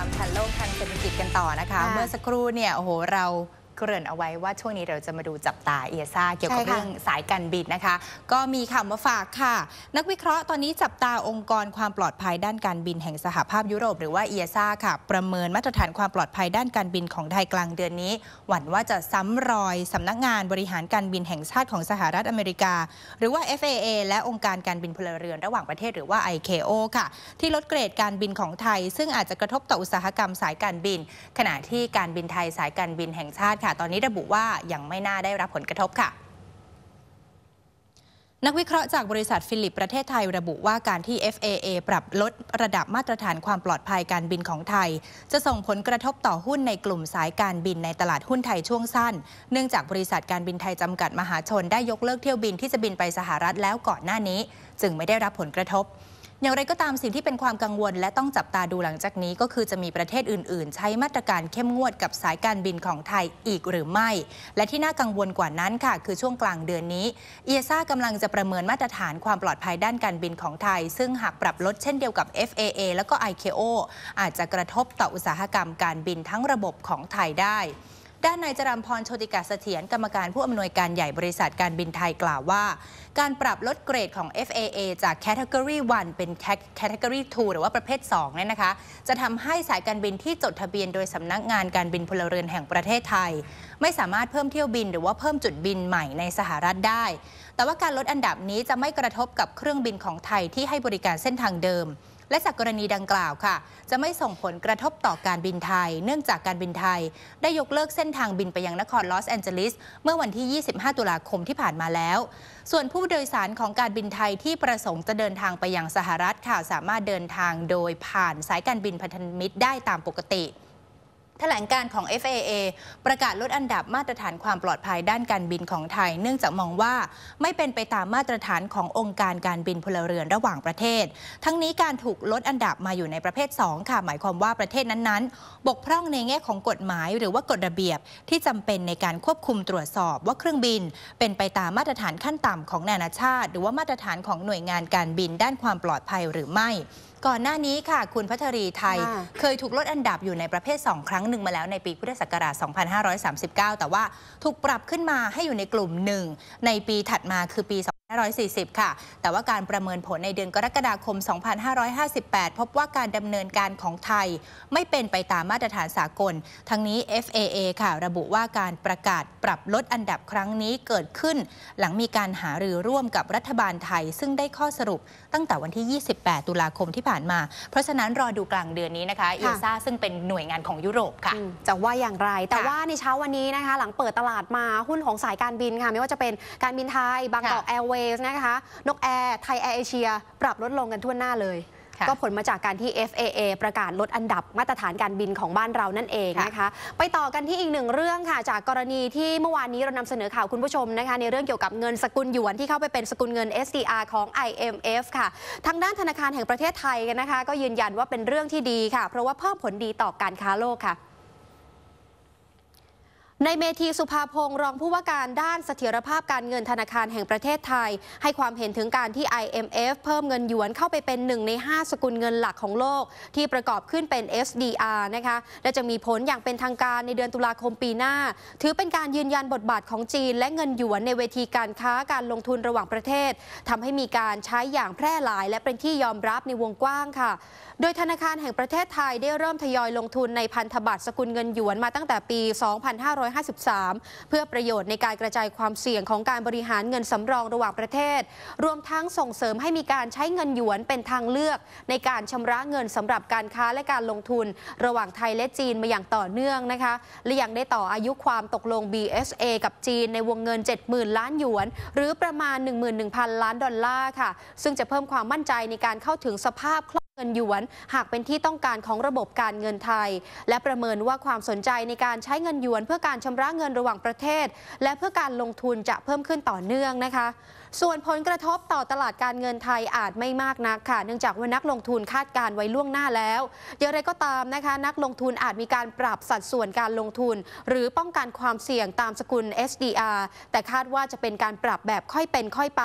ามทันโลกทางเศรษฐกิจกันต่อนะคะ เมื่อสักครู่เนี่ย โอ้โห เราเกริ่น เอาไว้ ว่าช่วงนี้เราจะมาดูจับตาเอซ่าเกี่ยวกับเรื่องสายการบินนะคะ ก็มีข่าวมาฝากค่ะ นักวิเคราะห์ตอนนี้จับตาองค์กรความปลอดภัยด้านการบินแห่งสหภาพยุโรปหรือว่าเอซ่าค่ะ ประเมินมาตรฐานความปลอดภัยด้านการบินของไทยกลางเดือนนี้ หวั่นว่าจะซ้ำรอยสำนักงานบริหารการบินแห่งชาติของสหรัฐอเมริกาหรือว่า FAA และองค์การการบินพลเรือนระหว่างประเทศหรือว่า ICAO ค่ะ ที่ลดเกรดการบินของไทย ซึ่งอาจจะกระทบต่ออุตสาหกรรมสายการบิน ขณะที่การบินไทยสายการบินแห่งชาติค่ะค่ะตอนนี้ระบุว่ายังไม่น่าได้รับผลกระทบค่ะ นักวิเคราะห์จากบริษัทฟิลิปประเทศไทยระบุว่าการที่ FAA ปรับลดระดับมาตรฐานความปลอดภัยการบินของไทย จะส่งผลกระทบต่อหุ้นในกลุ่มสายการบินในตลาดหุ้นไทยช่วงสั้น เนื่องจากบริษัทการบินไทยจำกัดมหาชน ได้ยกเลิกเที่ยวบินที่จะบินไปสหรัฐแล้วก่อนหน้านี้ จึงไม่ได้รับผลกระทบอย่างไรก็ตามสิ่งที่เป็นความกังวลและต้องจับตาดูหลังจากนี้ ก็คือจะมีประเทศอื่น ๆ ใช้มาตรการเข้มงวดกับสายการบินของไทยอีกหรือไม่ และที่น่ากังวลกว่านั้นค่ะ คือช่วงกลางเดือนนี้เอซ่ากำลังจะประเมินมาตรฐานความปลอดภัยด้านการบินของไทย ซึ่งหากปรับลดเช่นเดียวกับ FAA และก็ ICAO อาจจะกระทบต่ออุตสาหกรรมการบินทั้งระบบของไทยได้ด้านนายจรัมพรโชติกาเสถียรกรรมการผู้อำนวยการใหญ่บริษัทการบินไทยกล่าวว่า การปรับลดเกรดของ FAA จาก Category 1 เป็น Category 2 หรือว่าประเภท 2 เนี่ยนะคะ จะทำให้สายการบินที่จดทะเบียนโดยสำนักงานการบินพลเรือนแห่งประเทศไทย ไม่สามารถเพิ่มเที่ยวบินหรือว่าเพิ่มจุดบินใหม่ในสหรัฐได้ แต่ว่าการลดอันดับนี้จะไม่กระทบกับเครื่องบินของไทยที่ให้บริการเส้นทางเดิมและจากกรณีดังกล่าวค่ะ จะไม่ส่งผลกระทบต่อการบินไทย เนื่องจากการบินไทยได้ยกเลิกเส้นทางบินไปยังนครลอสแอนเจลิสเมื่อวันที่ 25 ตุลาคมที่ผ่านมาแล้ว ส่วนผู้โดยสารของการบินไทยที่ประสงค์จะเดินทางไปยังสหรัฐค่ะสามารถเดินทางโดยผ่านสายการบินพันธมิตรได้ตามปกติถแถลงการของ FAA ประกาศลดอันดับมาตรฐานความปลอดภัยด้านการบินของไทย เนื่องจากมองว่า ไม่เป็นไปตามมาตรฐานขององค์การการบินพลเรือนระหว่างประเทศ ทั้งนี้การถูกลดอันดับมาอยู่ในประเภท 2 ค่ะ หมายความว่าประเทศนั้น ๆ บกพร่องในแง่ของกฎหมายหรือว่ากฎระเบียบ ที่จำเป็นในการควบคุมตรวจสอบว่าเครื่องบิน เป็นไปตามมาตรฐานขั้นต่ำของนานาชาติ หรือว่ามาตรฐานของหน่วยงานการบิน ด้านความปลอดภัยหรือไม่ก่อนหน้านี้ค่ะ คุณพัทรีไทยเคยถูกลดอันดับอยู่ในประเภท2ครั้งหนึ่งมาแล้วในปีพุทธศักราช 2539 แต่ว่าถูกปรับขึ้นมาให้อยู่ในกลุ่มหนึ่งในปีถัดมาคือปี540 ค่ะ แต่ว่าการประเมินผลในเดือนกรกฎาคม 2558 พบว่าการดำเนินการของไทย ไม่เป็นไปตามมาตรฐานสากล ทั้งนี้ FAA ค่ะ ระบุว่าการประกาศปรับลดอันดับครั้งนี้เกิดขึ้นหลังมีการหารือร่วมกับรัฐบาลไทย ซึ่งได้ข้อสรุปตั้งแต่วันที่ 28 ตุลาคมที่ผ่านมา เพราะฉะนั้นรอดูกลางเดือนนี้นะคะเอซ่าซึ่งเป็นหน่วยงานของยุโรปค่ะจะว่าอย่างไร แต่ว่าในเช้าวันนี้นะคะหลังเปิดตลาดมาหุ้นของสายการบินค่ะไม่ว่าจะเป็นการบินไทยบางกอกแอร์เว a i r นะคะนกแอร์ไทย แอร์เอเชียปรับลดลงกันทั่วหน้าเลย ก็ผลมาจากการที่ FAA ประกาศลดอันดับมาตรฐานการบินของบ้านเรานั่นเองนะคะ ไปต่อกันที่อีกหนึ่งเรื่องค่ะ จากกรณีที่เมื่อวานนี้เรานำเสนอข่าวคุณผู้ชมนะคะ ในเรื่องเกี่ยวกับเงินสกุลหยวนที่เข้าไปเป็นสกุลเงิน SDR ของ IMF ค่ะ ทางด้านธนาคารแห่งประเทศไทยนะคะ ก็ยืนยันว่าเป็นเรื่องที่ดีค่ะ เพราะว่าเพิ่มผลดีต่อการค้าโลกค่ะในเมธีสุภาพงศ์รองผู้ว่าการด้านเสถียรภาพการเงินธนาคารแห่งประเทศไทย ให้ความเห็นถึงการที่ IMF เพิ่มเงินหยวนเข้าไปเป็นหนึ่งใน 5 สกุลเงินหลักของโลก ที่ประกอบขึ้นเป็น SDR นะคะและจะมีผลอย่างเป็นทางการในเดือนตุลาคมปีหน้า ถือเป็นการยืนยันบทบาทของจีนและเงินหยวนในเวทีการค้าการลงทุนระหว่างประเทศ ทำให้มีการใช้อย่างแพร่หลาย และเป็นที่ยอมรับในวงกว้างค่ะโดยธนาคารแห่งประเทศไทยได้เริ่มทยอยลงทุนในพันธบัตรสกุลเงินหยวนมา ตั้งแต่ปี 2500 2553 เพื่อประโยชน์ในการกระจายความเสี่ยงของการบริหารเงินสำรองระหว่างประเทศ รวมทั้งส่งเสริมให้มีการใช้เงินหยวนเป็นทางเลือก ในการชำระเงินสำหรับการค้าและการลงทุนระหว่างไทยและจีนมาอย่างต่อเนื่องนะคะ และยังได้ต่ออายุความตกลง BSA กับจีนในวงเงิน 70,000 ล้านหยวน หรือประมาณ 11,000 ล้านดอลลาร์ค่ะ ซึ่งจะเพิ่มความมั่นใจในการเข้าถึงสภาพคล่องเงินหยวนหากเป็นที่ต้องการของระบบการเงินไทย และประเมินว่าความสนใจในการใช้เงินหยวนเพื่อการชำระเงินระหว่างประเทศ และเพื่อการลงทุนจะเพิ่มขึ้นต่อเนื่องนะคะส่วนผลกระทบต่อตลาดการเงินไทยอาจไม่มากนักค่ะ เนื่องจากว่านักลงทุนคาดการไว้ล่วงหน้าแล้วอย่างไรก็ตามนะคะนักลงทุนอาจมีการปรับสัดส่วนการลงทุน หรือป้องกันความเสี่ยงตามสกุล SDR แต่คาดว่าจะเป็นการปรับแบบค่อยเป็นค่อยไป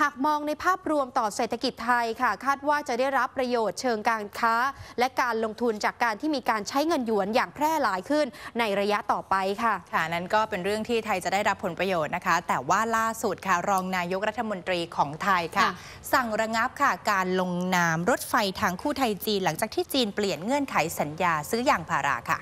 หากมองในภาพรวมต่อเศรษฐกิจไทยค่ะ คาดว่าจะได้รับประโยชน์เชิงการค้า และการลงทุนจากการที่มีการใช้เงินหยวนอย่างแพร่หลายขึ้นในระยะต่อไปค่ะค่ะนั้นก็เป็นเรื่องที่ไทยจะได้รับผลประโยชน์นะคะ แต่ว่าล่าสุดค่ะรองนายกรัฐมนตรีของไทยค่ะ สั่งระงับค่ะการลงนามรถไฟทางคู่ไทยจีน หลังจากที่จีนเปลี่ยนเงื่อนไขสัญญาซื้ออยางพาราค่ะ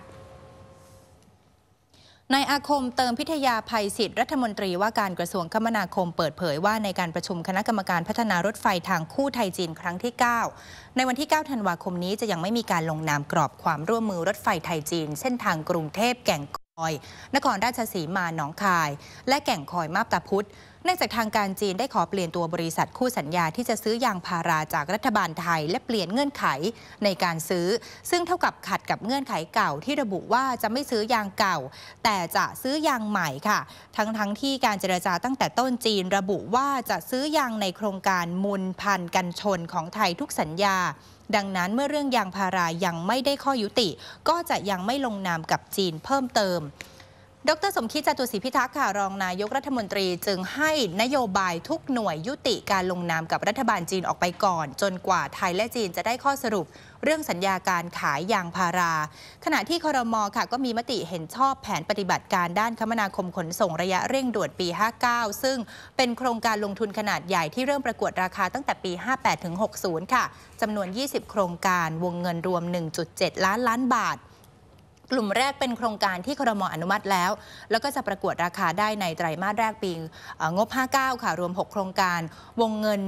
นายอาคมเติมพิทยาภัยศิษย์รัฐมนตรีว่าการกระทรวงคมนาคมเปิดเผยว่าในการประชุมคณะกรรมการพัฒนารถไฟทางคู่ไทยจีนครั้งที่ 9 ในวันที่9ธันวาคมนี้จะยังไม่มีการลงนามกรอบความร่วมมือรถไฟไทยจีนเส้นทางกรุงเทพแก่งคอยนครราชสีมาหนองคาย และแก่งคอยมาบตาพุธนื่องจากทางการจีนได้ขอเปลี่ยนตัวบริษัทคู่สัญญา ที่จะซื้อยางพาราจากรัฐบาลไทย และเปลี่ยนเงื่อนไขในการซื้อ ซึ่งเท่ากับขัดกับเงื่อนไขเก่า ที่ระบุว่าจะไม่ซื้อยางเก่า แต่จะซื้อยางใหม่ค่ะ ทั้งทั้งที่การเจรจาตั้งแต่ต้นจีนระบุว่าจะซื้อยางในโครงการมูลพันกันชนของไทยทุกสัญญา ดังนั้นเมื่อเรื่องยางพารายังไม่ได้ข้อยุติ ก็จะยังไม่ลงนามกับจีนเพิ่มเติมดรสมคิดจตุศรีพิทักษ์ค่ะ รองนายกรัฐมนตรีจึงให้นโยบายทุกหน่วย ยุติการลงนามกับรัฐบาลจีนออกไปก่อน จนกว่าไทยและจีนจะได้ข้อสรุปเรื่องสัญญาการขายยางพารา ขณะที่คอรมอค่ะ ก็มีมติเห็นชอบแผนปฏิบัติการด้านคมนาคมขนส่งระยะเร่งด่วนปี 59 ซึ่งเป็นโครงการลงทุนขนาดใหญ่ที่เริ่มประกวดราคาตั้งแต่ปี 58 ถึง 60 ค่ะจำนวน 20 โครงการวงเงินรวม 1.7 ล้านล้านบาทกลุ่มแรกเป็นโครงการที่ครมอนุมัติแล้ว แล้วก็จะประกวดราคาได้ในไตรมาสแรกปี งบ 59 ค่ะ รวม 6 โครงการวงเงิน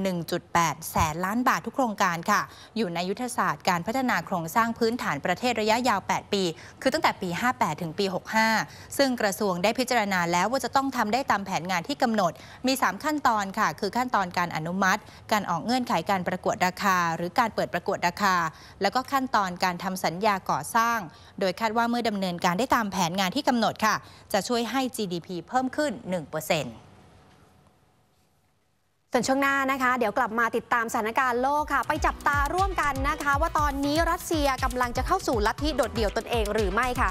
1.8 แสนล้านบาททุกโครงการค่ะ อยู่ในยุทธศาสตร์การพัฒนาโครงสร้างพื้นฐานประเทศระยะยาว 8 ปี คือตั้งแต่ปี 58 ถึงปี 65 ซึ่งกระทรวงได้พิจารณาแล้วว่าจะต้องทำได้ตามแผนงานที่กำหนด มี 3 ขั้นตอนค่ะคือขั้นตอนการอนุมัติ การออกเงื่อนไขการประกวดราคา หรือการเปิดประกวดราคา แล้วก็ขั้นตอนการทำสัญญาก่อสร้างโดยคาดว่าเมื่อดำเนินการได้ตามแผนงานที่กำหนดค่ะ จะช่วยให้ GDP เพิ่มขึ้น 1%ส่วนช่วงหน้านะคะ เดี๋ยวกลับมาติดตามสถานการณ์โลกค่ะ ไปจับตาร่วมกันนะคะ ว่าตอนนี้รัสเซียกำลังจะเข้าสู่ลัทธิโดดเดี่ยวตนเองหรือไม่ค่ะ